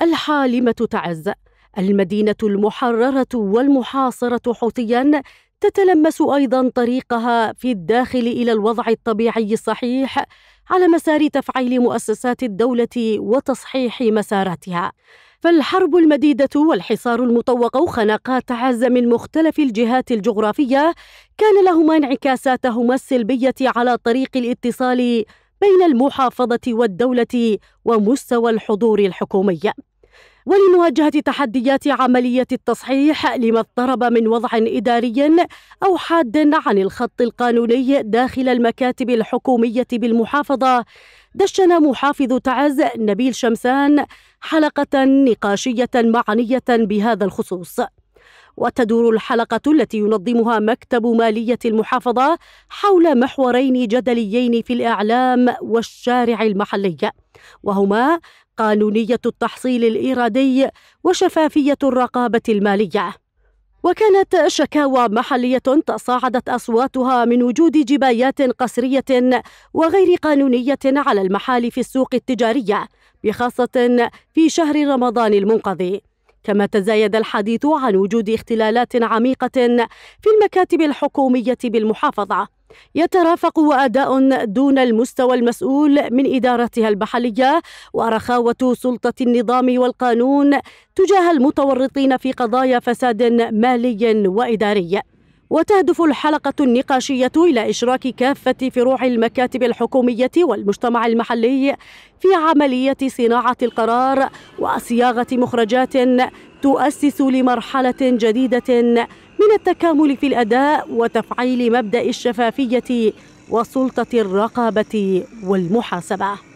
الحالمة تعز المدينة المحررة والمحاصرة حوثيا تتلمس أيضا طريقها في الداخل إلى الوضع الطبيعي الصحيح على مسار تفعيل مؤسسات الدولة وتصحيح مساراتها فالحرب المديدة والحصار المطوق وخناقات عز من مختلف الجهات الجغرافية كان لهما انعكاساتهما السلبية على طريق الاتصال بين المحافظة والدولة ومستوى الحضور الحكومي ولمواجهة تحديات عملية التصحيح لما اضطرب من وضع إداري أو حاد عن الخط القانوني داخل المكاتب الحكومية بالمحافظة دشن محافظ تعز نبيل شمسان حلقة نقاشية معنية بهذا الخصوص وتدور الحلقة التي ينظمها مكتب مالية المحافظة حول محورين جدليين في الإعلام والشارع المحلي وهما قانونية التحصيل الإيرادي وشفافية الرقابة المالية وكانت شكاوى محلية تصاعدت أصواتها من وجود جبايات قسرية وغير قانونية على المحال في السوق التجارية بخاصة في شهر رمضان المنقضي كما تزايد الحديث عن وجود اختلالات عميقة في المكاتب الحكومية بالمحافظة يترافق أداء دون المستوى المسؤول من إدارتها البحرية ورخاوة سلطة النظام والقانون تجاه المتورطين في قضايا فساد مالي وإداري وتهدف الحلقة النقاشية إلى إشراك كافة فروع المكاتب الحكومية والمجتمع المحلي في عملية صناعة القرار وصياغة مخرجات تؤسس لمرحلة جديدة من التكامل في الأداء وتفعيل مبدأ الشفافية وسلطة الرقابة والمحاسبة